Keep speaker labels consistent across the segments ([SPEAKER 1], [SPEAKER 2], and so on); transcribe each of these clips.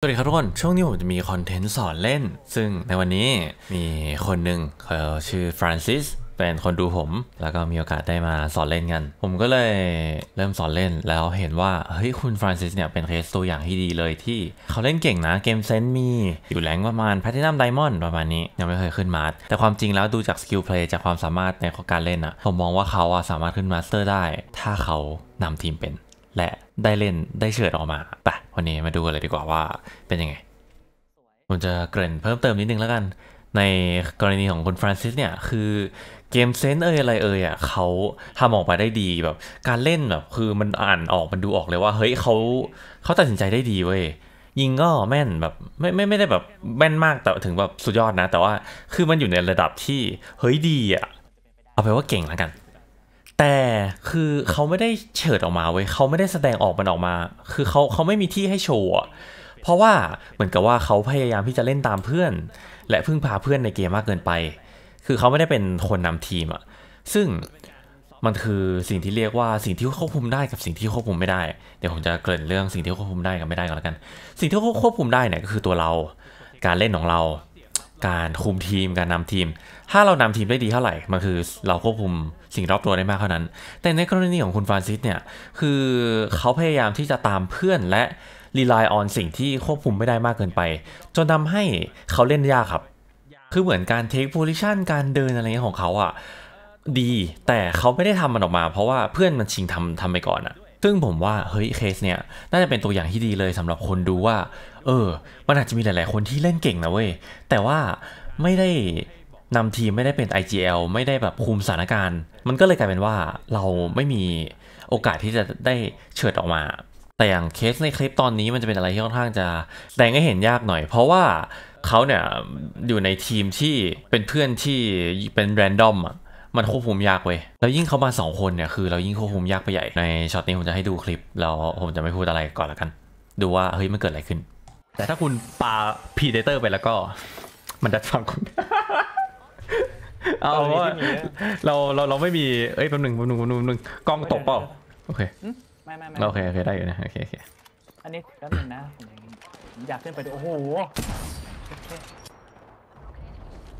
[SPEAKER 1] สวัสดีครับทุกคนช่วงนี้ผมจะมีคอนเทนต์สอนเล่น ซึ่งในวันนี้มีคนหนึ่งเขาชื่อฟรานซิสเป็นคนดูผม แล้วก็มีโอกาสได้มาสอนเล่นกัน ผมก็เลยเริ่มสอนเล่นแล้วเห็นว่าเฮ้ยคุณฟรานซิสเนี่ยเป็นเคสตัวอย่างที่ดีเลยที่ เขาเล่นเก่งนะ เกมเซนต์มีอยู่แรงประมาณแพทเทิร์นไดมอนด์ประมาณนี้ยังไม่เคยขึ้นมาสแต่ความจริงแล้วดูจากสกิลเพลย์จากความสามารถในการเล่นอะผมมองว่าเขาอะสามารถขึ้นมาสเตอร์ได้ ถ้าเขานำทีมเป็นและได้เล่นได้เชิดออกมา แต่วันนี้มาดูกันเลยดีกว่าว่าเป็นยังไงผมจะเกริ่นเพิ่มเติมนิดนึงแล้วกัน ในกรณีของคุณฟรานซิสเนี่ยคือเกมเซน์เอ่ยอะไรเอ่ยอ่ะเขาทำออกมาได้ดีแบบการเล่นแบบคือมันอ่านออกมันดูออกเลยว่า เฮ้ยเขาเขาตัดสินใจได้ดีเว้ยยิงก็แม่นแบบไม่ไม่ไม่ได้แบบแม่นมากแต่ถึงแบบสุดยอดนะ แต่ว่าคือมันอยู่ในระดับที่เฮ้ยดีอ่ะเอาไปว่าเก่งแล้วกันแต่คือเขาไม่ได้เฉิดออกมาเว้ยเขาไม่ได้แสดงออกมันออกมา คือเขาเขาไม่มีที่ให้โชว์เพราะว่า เหมือนกับว่าเขาพยายามที่จะเล่นตามเพื่อน และพึ่งพาเพื่อนในเกมมากเกินไป คือเขาไม่ได้เป็นคนนำทีมอะซึ่งมันคือสิ่งที่เรียกว่าสิ่งที่ควบคุมได้กับสิ่งที่ควบคุมไม่ได้เดี๋ยวผมจะเกริ่นเรื่องสิ่งที่ควบคุมได้กับไม่ได้ก่อนแล้วกัน สิ่งที่ควบคุมได้เนี่ยก็คือตัวเราการเล่นของเราการคุมทีมการนำทีม ถ้าเรานำทีมได้ดีเท่าไหร่มันคือเราควบคุมสิ่งรอบตัวได้มากเท่านั้น แต่ในกรณีของคุณฟานซิสเนี่ยคือเขาพยายามที่จะตามเพื่อนและรีไลออนสิ่งที่ควบคุมไม่ได้มากเกินไป จนทำให้เขาเล่นยากครับ คือเหมือนการเทคโพซิชันการเดินอะไรเงี้ยของเขาอะดีแต่เขาไม่ได้ทำมันออกมา เพราะว่าเพื่อนมันชิงทำทำไปก่อนอะซึ่งผมว่า เฮ้ยเคสเนี่ยน่าจะเป็นตัวอย่างที่ดีเลยสำหรับคนดูว่า เออ มันอาจจะมีหลาย ๆ คนที่เล่นเก่งนะเว้ยแต่ว่าไม่ได้นำทีมไม่ได้เป็น IGL ไม่ได้แบบคุมสถานการณ์ มันก็เลยกลายเป็นว่าเราไม่มีโอกาสที่จะได้เฉิดออกมา แต่อย่างเคสในคลิปตอนนี้มันจะเป็นอะไรที่ค่อนข้างจะแต่งให้เห็นยากหน่อย เพราะว่าเขาเนี่ยอยู่ในทีมที่เป็นเพื่อนที่เป็นแรนดอมอะมันควบคุมยากเว้ยแล้วยิ่งเขามา 2 คนเนี่ยคือเรายิ่งควบคุมยากไปใหญ่ในช็อตนี้ผมจะให้ดูคลิปแล้วผมจะไม่พูดอะไรก่อนละกัน ดูว่า เฮ้ยมันเกิดอะไรขึ้น แต่ถ้าคุณปาพีเดเตอร์ไปแล้วก็ มันจะฟังคุณเอาว่าเราเราเราไม่มีเอ้ยแป๊บหนึ่งแป๊บหนึ่งแป๊บหนึ่งกล้องตกเปล่าโอเคไม่ไม่ไม่โอเคโอเคได้อยู่นะโอเคโอเค
[SPEAKER 2] อันนี้แป๊บนึงนะอยากขึ้นไปดูโอ้โห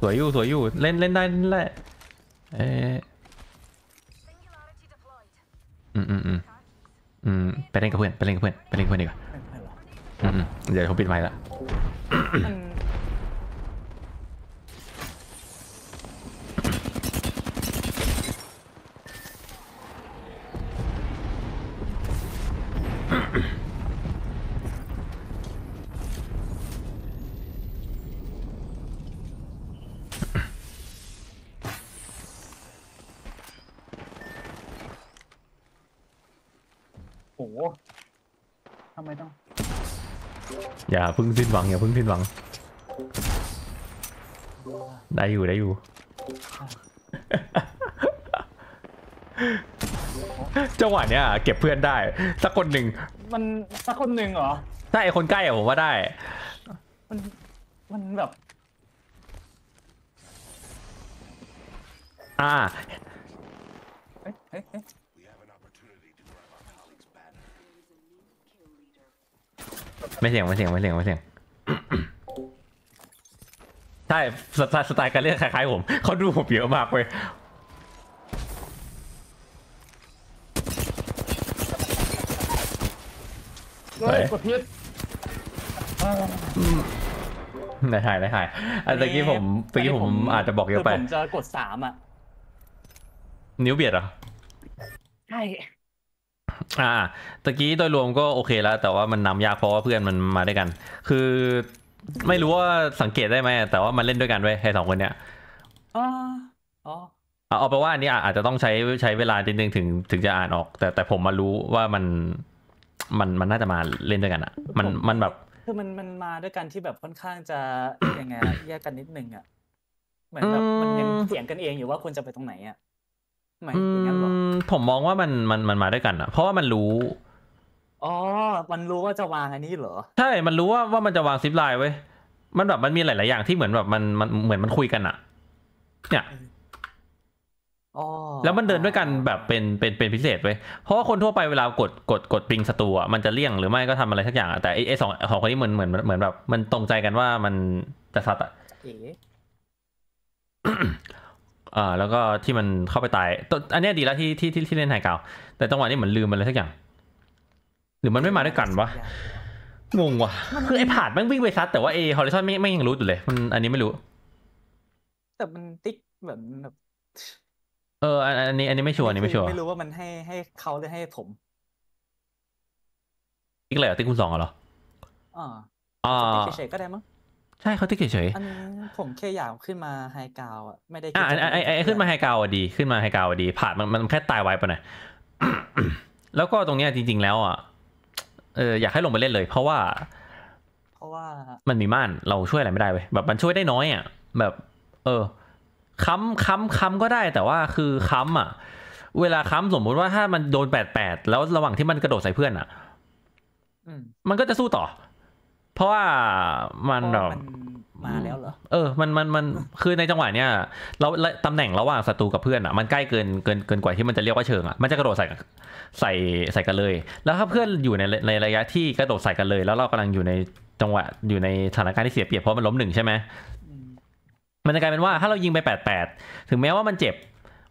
[SPEAKER 1] สวยอยู่สวยอยู่เล่นเล่นได้เล่นเออืมอืมอืมอืม ไปเล่นกับเพื่อน ไปเล่นกับเพื่อน ไปเล่นกับเพื่อนดีกว่าอืมอืมเดี๋ยวผมปิดไมค์ละ
[SPEAKER 2] ทำไมต้อง
[SPEAKER 1] อย่าพึ่งสิ้นหวังอย่าพึ่งสิ้นหวัง ได้อยู่ได้อยู่จังหวะเนี้ยเก็บเพื่อนได้ สักคนหนึ่ง
[SPEAKER 2] มันสักคนหนึ่งเหรอ
[SPEAKER 1] ถ้าไอคนใกล้อะผมว่าได้
[SPEAKER 2] มันมันแบบ
[SPEAKER 1] อ่าไม่เสียง ไม่เสียง ไม่เสียงไม่เสียงใช่สไตล์การเล่นคล้ายๆผมเขาดูผมเยอะมากเว้ยเฮยกดพิษได้ถ่ายได้ถายนตะกี้ผมตะกี้ผมอาจจะบอกเยอะไป ผม
[SPEAKER 2] จะกดสามอ่ะนิ้วเบียดเหรอใช่
[SPEAKER 1] อ่า ตะกี้โดยรวมก็โอเคแล้ว แต่ว่ามันนำยากเพราะว่าเพื่อนมันมาด้วยกัน คือไม่รู้ว่าสังเกตได้ไหมแต่ว่ามันเล่นด้วยกันเว้ยไอ้สองคนเนี้ย
[SPEAKER 2] อ๋อ อ๋
[SPEAKER 1] อเอาไปว่าอันนี้อาจจะต้องใช้ใช้เวลาจริงๆึงถึงถึงจะอ่านออก แต่แต่ผมมารู้ว่ามันมันมันน่าจะมาเล่นด้วยกันอะมันมันแบบ
[SPEAKER 2] คือมันมันมาด้วยกันที่แบบค่อนข้างจะยังไงแยกกันนิดนึงอะ
[SPEAKER 1] เหมือนแบบมันยังเสี
[SPEAKER 2] ยงกันเองอยู่ว่าควรจะไปตรงไหนอะ
[SPEAKER 1] หมายถึงงั้นหรอผมมองว่ามันมันมันมาด้วยกันอ่ะเพราะว่ามันรู้
[SPEAKER 2] อ๋อ มันรู้ว่าจะวางอันนี้เหรอ
[SPEAKER 1] ใช่ มันรู้ว่าว่ามันจะวางซิปไลน์ไว้มันแบบมันมีหลาย ๆอย่างที่เหมือนแบบมันมันเหมือนมันคุยกันอะเนี่ยแล้วมันเดินด้วยกันแบบเป็นเป็นเป็นพิเศษเว้ยเพราะว่าคนทั่วไปเวลากดกดกดปิงสตูอ่ะมันจะเลี่ยงหรือไม่ก็ทำอะไรสักอย่างอ่ะแต่ไอ้สองสองคนนี้เหมือนเหมือนเหมือนแบบ มันตรงใจกันว่ามันจะซัดอ่ะอ่า แล้วก็ที่มันเข้าไปตายตอันนี้ดีแล้วที่ที่ที่ที่เล่นไฮเกาแต่จังหวะนี้เหมือนลืมมันเลยสักอย่าง หรือมันไม่มาด้วยกันวะงงว่ะคือไอ้ผาดมันวิ่งไปซัดแต่ว่าเอฮอลิซอนไม่ไม่ยังรู้อยู่เลยมัน อันนี้ไม่รู้
[SPEAKER 2] แต่มันติ๊กเหมือนแบบ
[SPEAKER 1] เออ อันนี้ อันนี้ไม่ชัวร์อันนี้ไม่ชัวร์ไม่รู้
[SPEAKER 2] ว่ามันให้ให้เขาหรือให้ผม
[SPEAKER 1] ติ๊กอะไรอ่ะติ๊กคุณสองเหรออ่าอ่าติ๊กเฉยๆก็ได้มั้งใช่เขาติ๊กเฉยอั
[SPEAKER 2] นนี้ผมแค่อยากขึ้นมาไฮกาวอ่ะไม่ได้อ่าไอไ
[SPEAKER 1] อขึ้นมาไฮกาวอ่ะดีขึ้นมาไฮกาวอะดี ผ่านมันมันแค่ตายไวไปหน่อยแล้วก็ตรงเนี้ยจริง ๆแล้ว อ่ะเอออยากให้ลงไปเล่นเลย เพราะว่า เพราะว่ามันมีม่านเราช่วยอะไรไม่ได้เว้ยแบบมันช่วยได้น้อยอ่ะแบบ เออค้ำค้ำค้ำก็ได้แต่ว่าคือค้ำอ่ะ เวลาค้ำสมมุติว่าถ้ามันโดนแปดแปดแล้วระหว่างที่มันกระโดดใส่เพื่อนอ่ะมันก็จะสู้ต่อเพราะว่ามันแบบมาแล้วเหรอเออมันมันมันคือในจังหวะเนี้ยเราตำแหน่งระหว่างศัตรูกับเพื่อนอ่ะ มันใกล้เกินเกินเกินกว่าที่มันจะเรียกว่าเชิงอ่ะมันจะกระโดดใส่ใส่ใส่กันเลย แล้วถ้าเพื่อนอยู่ในในระยะที่กระโดดใส่กันเลย แล้วเรากำลังอยู่ในจังหวะอยู่ในสถานการณ์ที่เสียเปรียบเพราะมันล้มหนึ่งใช่ไหมมันจะกลายเป็นว่าถ้าเรายิงไปแปดแปดถึงแม้ว่ามันเจ็บ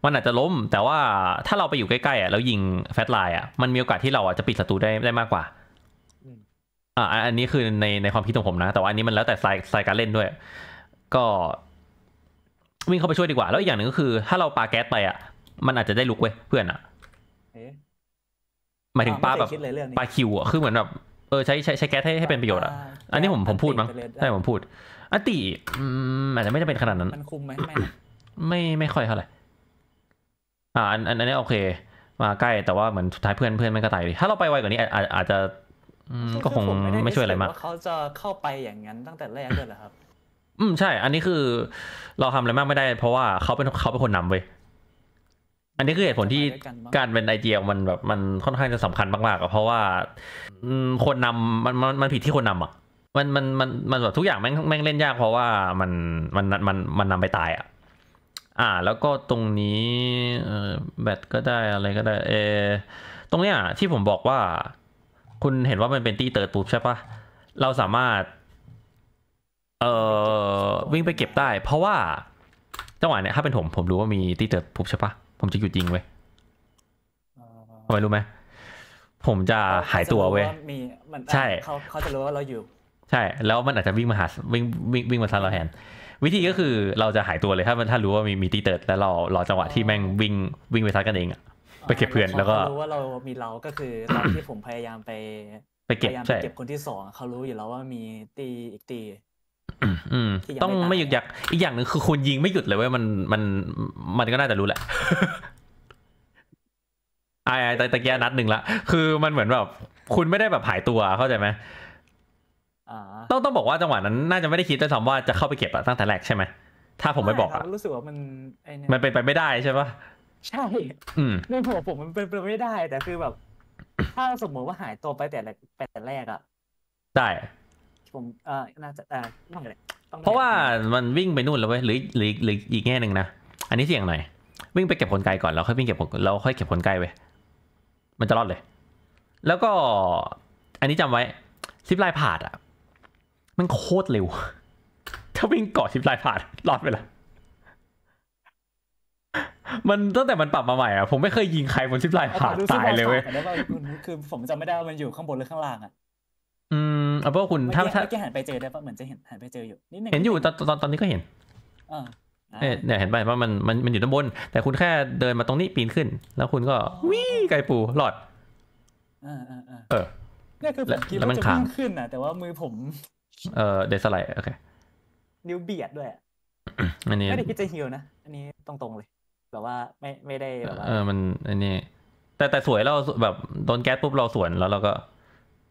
[SPEAKER 1] มันอาจจะล้มแต่ว่าถ้าเราไปอยู่ใกล้ๆอ่ะแล้วยิงแฟตไลน์อ่ะมันมีโอกาสที่เราอ่ะจะปิดศัตรูได้ได้มากกว่าอ่าอันนี้คือในในความคิดของผมนะ แต่ว่าอันนี้มันแล้วแต่สายสายการเล่นด้วย ก็วิ่งเข้าไปช่วยดีกว่า แล้วอีกอย่างหนึ่งก็คือถ้าเราปาแก๊สไปอ่ะ มันอาจจะได้ลุกเว้ยเพื่อนอ่ะหมายถึงปาแบบปาคิวอ่ะคือเหมือนแบบเออใช้ใช้ใช้แก๊สให้ให้เป็นประโยชน์อ่ะอันนี้ผมผมพูดมั้งใช่ผมพูดอันติอาจจะไม่จะเป็นขนาดนั้นมันคุมไหมไม่ไม่ค่อยเท่าไหร่อ่าอันอันนี้โอเค มาใกล้แต่ว่าเหมือนสุดท้ายเพื่อนเพื่อนไม่กก็ตายดถ้าเราไปไวกว่านี้อาจจะก็คงไม่ช่วยอะไรมากเขาจะเข้า
[SPEAKER 2] ไปอย่างนั้นตั้งแต่แรกเลยเหรอครับ
[SPEAKER 1] อืม ใช่อันนี้คือเราทำอะไรมากไม่ได้เพราะว่าเขาเป็นเขาเป็นคนนำเว้ยอันนี้คือเหตุผลที่การเป็นไอเดียมันแบบมันค่อนข้างจะสำคัญมากๆอะเพราะว่าคนนำมันมันมันผิดที่คนนำอ่ะมันมันมันมันแบบทุกอย่างแม่งแม่งเล่นยาก เพราะว่ามันมันมันมันนำไปตายอ่ะอ่า แล้วก็ตรงนี้แบตก็ได้อะไรก็ได้ เอ ตรงเนี้ยที่ผมบอกว่าคุณเห็นว่ามันเป็นตีเติร์ดปุ๊บใช่ปะเราสามารถ เอ่อวิ่งไปเก็บได้เพราะว่าจังหวะเนี้ยถ้าเป็นผมผมรู้ว่ามีตีเติร์ดปุ๊บใช่ปะผมจะหยุดยิงเว้ยทำไมรู้ไหมผมจะหายตัวเว้ยใช่เ
[SPEAKER 2] ขาเขาจะรู้ว่าเราอยู่
[SPEAKER 1] ใช่ แล้วมันอาจจะวิ่งมาหาวิ่งวิ่งวิ่งมาซัดเราแทนวิธีก็คือเราจะหายตัวเลยถ้ามันถ้ารู้ว่ามีมีตีเติร์ดแล้วรอรอจังหวะที่แม่งวิ่งวิ่งไปซัดกันเองอะไปเก็บเพื่อนแล้วก็รู้
[SPEAKER 2] ว่าเรามีเราก็คือตอนที่ผมพยายามไป ไปเก็บใช่เก็บคนที่สองเขารู้อยู่แล้วว่ามีตีอีกตี
[SPEAKER 1] ต้องไม่หยุดยักอีกอย่างหนึ่งคือคุณยิงไม่หยุดเลยเว้ยมันมันมันก็น่าจะรู้แหละไอ้ไอ้ตะเกียนัดหนึ่งละ คือมันเหมือนแบบคุณไม่ได้แบบหายตัวเข้าใจไหมต้องต้องบอกว่าจังหวะนั้นน่าจะไม่ได้คิดด้วยซ้ำว่าจะเข้าไปเก็บอะตั้งแต่แรกใช่ไหมถ้าผมไม่บอกอะ
[SPEAKER 2] รู้สึกว่ามันมัน
[SPEAKER 1] เป็นไปไม่ได้ใช่ปะใช่ใน
[SPEAKER 2] หัวผมมันเป็นไปไม่ได้แต่คือแบบ ถ้าสมมติว่าหายตัวไปแต่แรกแต่แรกอะ
[SPEAKER 1] ได้ผ
[SPEAKER 2] มเออน่าจะเออต้องอะไร
[SPEAKER 1] เพราะว่ามันวิ่งไปนู่นแล้วเว้ยหรือหรือหรืออีกแง่หนึ่งนะอันนี้เสี่ยงหน่อยวิ่งไปเก็บผลไกลก่อนแล้วค่อยวิ่งเก็บผลเรา ค่อยเก็บผลไกลไปมันจะรอดเลย แล้วก็อันนี้จำไว้ซิปลายผาดอ่ะ มันโคตรเร็ว ถ้าวิ่งเกาะซิปลายผาดรอดไปละมันตั้งแต่มันปรับมาใหม่อ่ะผมไม่เคยยิงใครบนซิปไลน์ผ่านตายเลยเว้ย
[SPEAKER 2] คือผมจำไม่ได้ว่ามันอยู่ข้างบนหรือข้างล่างอ่ะ
[SPEAKER 1] อืมเอาเป็นว่าคุณถ้าถ้า
[SPEAKER 2] หันไปเจอได้ปะเหมือนจะเห็นหันไปเจออยู่นิดนึงเห็นอยู่
[SPEAKER 1] ตอนตอนตอนนี้ก็เห็นเนี่ยเห็นไปว่ามันมันมันอยู่ด้านบน แต่คุณแค่เดินมาตรงนี้ปีนขึ้น แล้วคุณก็วิ่งไกลปูหลอดเออนี่คือผมคิดว่าจะวิ่งข
[SPEAKER 2] ึ้นนะแต่ว่ามือผม
[SPEAKER 1] เออเดสไลด์โอเค
[SPEAKER 2] นิ้วเบียดด้วยอันนี้ไม่ได้คิดจะฮิวนะ อันนี้ตรงๆเลยแบบว่าไม่ไม่ได้แบบเออ
[SPEAKER 1] มันอันนี้แต่แต่สวยเราแบบโดนแก๊สปุ๊บเราสวนแล้วเราก็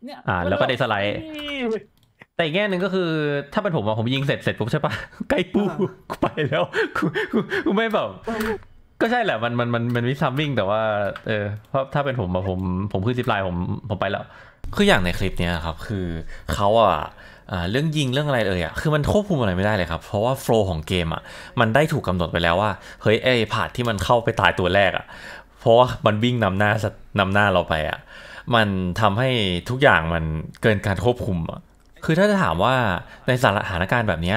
[SPEAKER 2] เนี่ยอ่า แล้วก็ได้สไลด์
[SPEAKER 1] แต่อีกแง่หนึ่งก็คือ ถ้าเป็นผมอะผมยิงเสร็จเสร็จปุ๊บใช่ปะใกล้ปุกูไปแล้วกูกูไม่แบบก็ใช่แหละมันมันมันมันวิซัมวิ่งแต่ว่า เออเพราะถ้าเป็นผมอะผมผมขึ้นซิปไลน์ผมผมไปแล้วคืออย่างในคลิปเนี้ยครับ คือเขาอะเรื่องยิงเรื่องอะไรเอ่ยอ่ะ คือมันควบคุมอะไรไม่ได้เลยครับ เพราะว่าโฟล์ของเกมอ่ะมันได้ถูกกาหนดไปแล้วว่าเฮ้ยไอ้ผาดที่มันเข้าไปตายตัวแรกอ่ะ เพราะว่ามันวิ่งนำหน้านำหน้าเราไปอ่ะ มันทำให้ทุกอย่างมันเกินการควบคุมอ่ะ คือถ้าจะถามว่าในสถานการณ์แบบนี้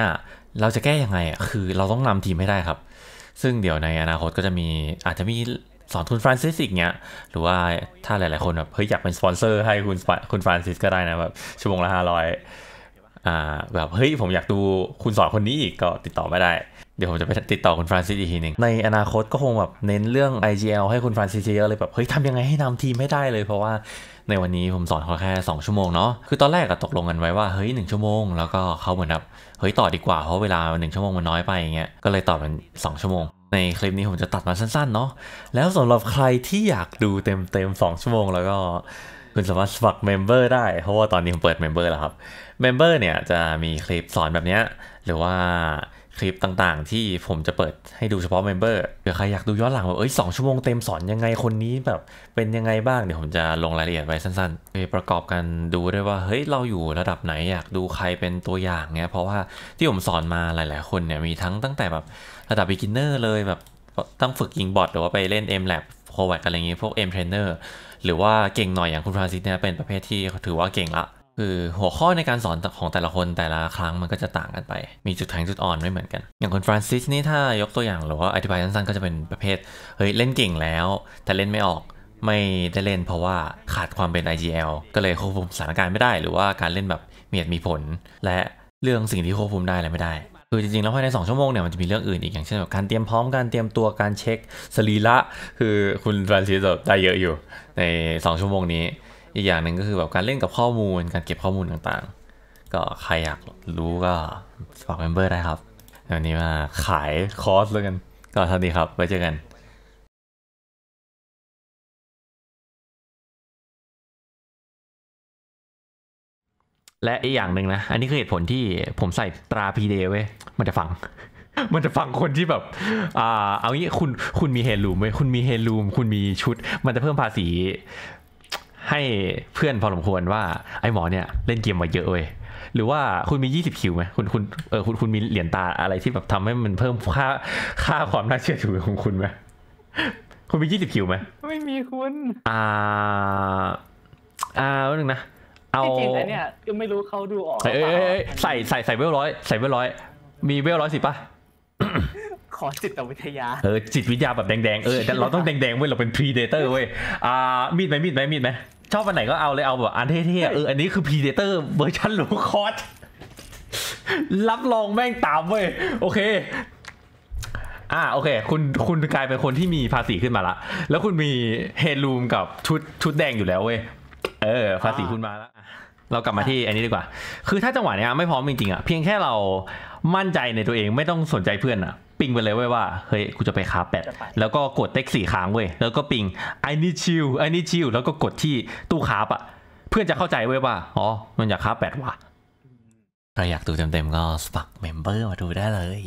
[SPEAKER 1] เราจะแก้ยังไงอ่ะ คือเราต้องนำทีมให้ได้ครับ ซึ่งเดี๋ยวในอนาคตก็จะมีอาจจะมีสอนคุณฟรานซิสอีกเนี้ย หรือว่าถ้าหลายๆคนแบบเฮ้ยอยากเป็นสปอนเซอร์ ให้คุณคุณฟรานซิสก็ได้นะแบบชั่วโมงละห้าร้อยอ่าแบบเฮ้ยผมอยากดูคุณสอนคนนี้อีกก็ติดต่อไม่ได้ เดี๋ยวผมจะไปติดต่อคุณฟรานซิสอีกทีหนึ่งในอนาคตก็คงแบบเน้นเรื่อง IGL ให้คุณฟรานซิสเยอะเลยแบบเฮ้ยทำยังไงให้นำทีมให้ได้เลย เพราะว่าในวันนี้ผมสอนเขาแค่ 2 ชั่วโมงเนาะคือตอนแรกก็ตกลงกันไว้ว่าเฮ้ยหนึ่งชั่วโมงแล้วก็เขาเหมือนแบบเฮ้ยต่อดีกว่า เพราะเวลาหนึ่งชั่วโมงมันน้อยไปอย่างเงี้ยก็เลยต่อเป็น2 ชั่วโมง ในคลิปนี้ผมจะตัดมาสั้นๆเนาะแล้วสำหรับใครที่อยากดูเต็มๆ2ชั่วโมงแล้วก็คุณสามารถสมัครเมมเบอร์ได้เพราะว่าตอนนี้ผมเปิดเมมเบอร์แล้วครับเมมเบอร์เนี่ยจะมีคลิปสอนแบบนี้ หรือว่าคลิปต่างๆที่ผมจะเปิดให้ดูเฉพาะเมมเบอร์เผื่อใครอยากดูย้อนหลังแบบเอ้ยสชั่วโมงเต็มสอนยังไงคนนี้แบบเป็นยังไงบ้าง เดี๋ยวผมจะลงรายละเอียดไว้สั้นๆไปประกอบกันดูด้วยว่า เฮ้ย เราอยู่ระดับไหนอยากดูใครเป็นตัวอย่างเนี้ยเพราะว่าที่ผมสอนมาหลาย ๆคนเนี่ยมีทั้งตั้งแต่แบบระดับ beginner เลยแบบต้องฝึกยิงบอทหรือว่าไปเล่น M lab โควิดอะไรอย่างงี้ยพวก M trainer หรือว่าเก่งหน่อยอย่างคุณฟรานซิสเนี่ยเป็นประเภทที่ถือว่าเก่งละคือหัวข้อในการสอนของแต่ละคนแต่ละครั้งมันก็จะต่างกันไป มีจุดแข็งจุดอ่อนไม่เหมือนกัน อย่างคุณฟรานซิสนี่ถ้ายกตัวอย่างหรือว่าอธิบายสั้นๆก็จะเป็นประเภทเฮ้ยเล่นเก่งแล้ว แต่เล่นไม่ออกไม่ได้เล่น เพราะว่าขาดความเป็น IGL ก็เลยควบคุมสถานการณ์ไม่ได้ หรือว่าการเล่นแบบเมียดมีผล และเรื่องสิ่งที่ควบคุมได้และไม่ได้คือจริงๆ แล้วภายใน 2 ชั่วโมงเนี่ยมันจะมีเรื่องอื่นอีกอย่างเช่นแบบการเตรียมพร้อมการเตรียมตัวการเช็คสรีระ คือคุณฟรานซิสได้เยอะอยู่ ใน 2 ชั่วโมงนี้ อีกอย่างหนึ่งก็คือแบบการเล่นกับข้อมูลการเก็บข้อมูลต่างๆ ก็ใครอยากรู้ก็ฝากเมมเบอร์ได้ครับวันนี้มาขายคอร์สแล้วกันก็เท่านี้ครับไว้เจอกันและอีกอย่างหนึ่งนะ อันนี้คือเหตุผลที่ผมใส่ตราพีเดเว้ย มันจะฟัง มันจะฟังคนที่แบบ อ่า เอางี้ คุณ คุณมีเฮลูมไหมคุณมีเฮลูม คุณมีชุด มันจะเพิ่มภาษี ให้เพื่อนพอสมควรว่า ไอ้หมอเนี่ย เล่นเกมมาเยอะเว้ย หรือว่าคุณมี20คิวไหม คุณ คุณ เออ คุณ คุณมีเหรียญตาอะไรที่แบบทำให้มันเพิ่มค่า ค่าความน่าเชื่อถือของคุณไหมคุณมี20คิวไหม
[SPEAKER 2] ไม่มีคุณ
[SPEAKER 1] อ่า อ่าหนึ่งนะเอาจริงแล้วเนี่
[SPEAKER 2] ยก็ไม่รู้เขาดูออก ใส่
[SPEAKER 1] ใส่ใส่ใส่เวลร้อยใส่เวลร้อย มีเวลร้อยสิป่ะ
[SPEAKER 2] ขอจิตวิทยา
[SPEAKER 1] เออจิตวิทยาแบบแดง ๆ เออเราต้องแดงๆเว้ยเราเป็นพรีเดเตอร์เว้ยอ่ามีดไหมมีดไหมมีดไหมชอบอันไหนก็เอาเลยเอาแบบอันเท่ๆเอออันนี้คือพรีเดเตอร์เวอร์ชันลูคอส รับรองแม่งตามเว้ยโอเค อ่าโอเค คุณคุณกลายเป็นคนที่มีภาษีขึ้นมาละแล้วคุณมีเฮลูมกับชุดชุดแดงอยู่แล้วเว้ยเออภาษีคุณมาแล้วเรากลับมาที่อันนี้ดีกว่าคือถ้าจังหวะเนี้ยไม่พร้อมจริงๆอ่ะเพียงแค่เรามั่นใจในตัวเองไม่ต้องสนใจเพื่อนอ่ะ ปิงไปเลยเว้ยว่า เฮ้ยกูจะไปคาแปดแล้วก็กดเต็กสี่ค้างเว้ย แล้วก็ปิงไอ้นี่ชิลไอ้นี่ชิลแล้วก็กดที่ตู้คาบอ่ะเพื่อนจะเข้าใจเว้ยว่าอ๋อมันอยากคาแปดว่ะใครอยากดูเต็มๆก็สมัครเมมเบอร์มาดูได้เลย